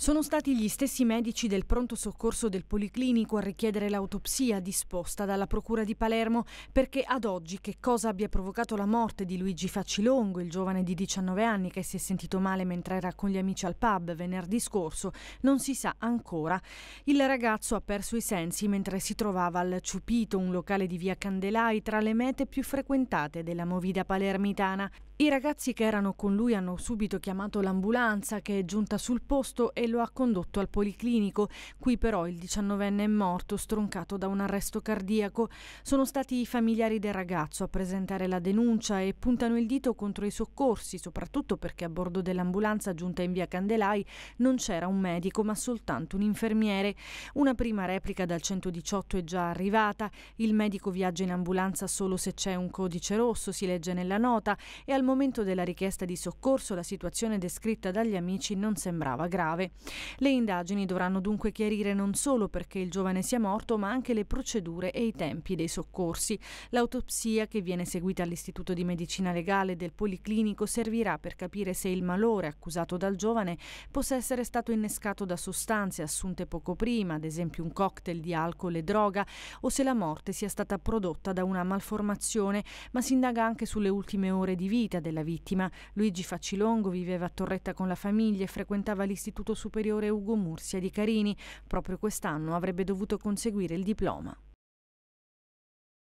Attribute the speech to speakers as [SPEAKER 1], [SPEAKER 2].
[SPEAKER 1] Sono stati gli stessi medici del pronto soccorso del Policlinico a richiedere l'autopsia disposta dalla Procura di Palermo perché ad oggi che cosa abbia provocato la morte di Luigi Facilongo, il giovane di 19 anni che si è sentito male mentre era con gli amici al pub venerdì scorso, non si sa ancora. Il ragazzo ha perso i sensi mentre si trovava al Ciupito, un locale di via Candelai, tra le mete più frequentate della movida palermitana. I ragazzi che erano con lui hanno subito chiamato l'ambulanza che è giunta sul posto e lo ha condotto al policlinico. Qui però il 19enne è morto, stroncato da un arresto cardiaco. Sono stati i familiari del ragazzo a presentare la denuncia e puntano il dito contro i soccorsi, soprattutto perché a bordo dell'ambulanza giunta in via Candelai non c'era un medico ma soltanto un infermiere. Una prima replica dal 118 è già arrivata. Il medico viaggia in ambulanza solo se c'è un codice rosso, si legge nella nota, e al momento della richiesta di soccorso la situazione descritta dagli amici non sembrava grave. Le indagini dovranno dunque chiarire non solo perché il giovane sia morto, ma anche le procedure e i tempi dei soccorsi. L'autopsia che viene seguita all'Istituto di Medicina Legale del Policlinico servirà per capire se il malore accusato dal giovane possa essere stato innescato da sostanze assunte poco prima, ad esempio un cocktail di alcol e droga, o se la morte sia stata prodotta da una malformazione, ma si indaga anche sulle ultime ore di vita della vittima. Luigi Facilongo viveva a Torretta con la famiglia e frequentava l'Istituto Superiore superiore Ugo Mursia di Carini. Proprio quest'anno avrebbe dovuto conseguire il diploma.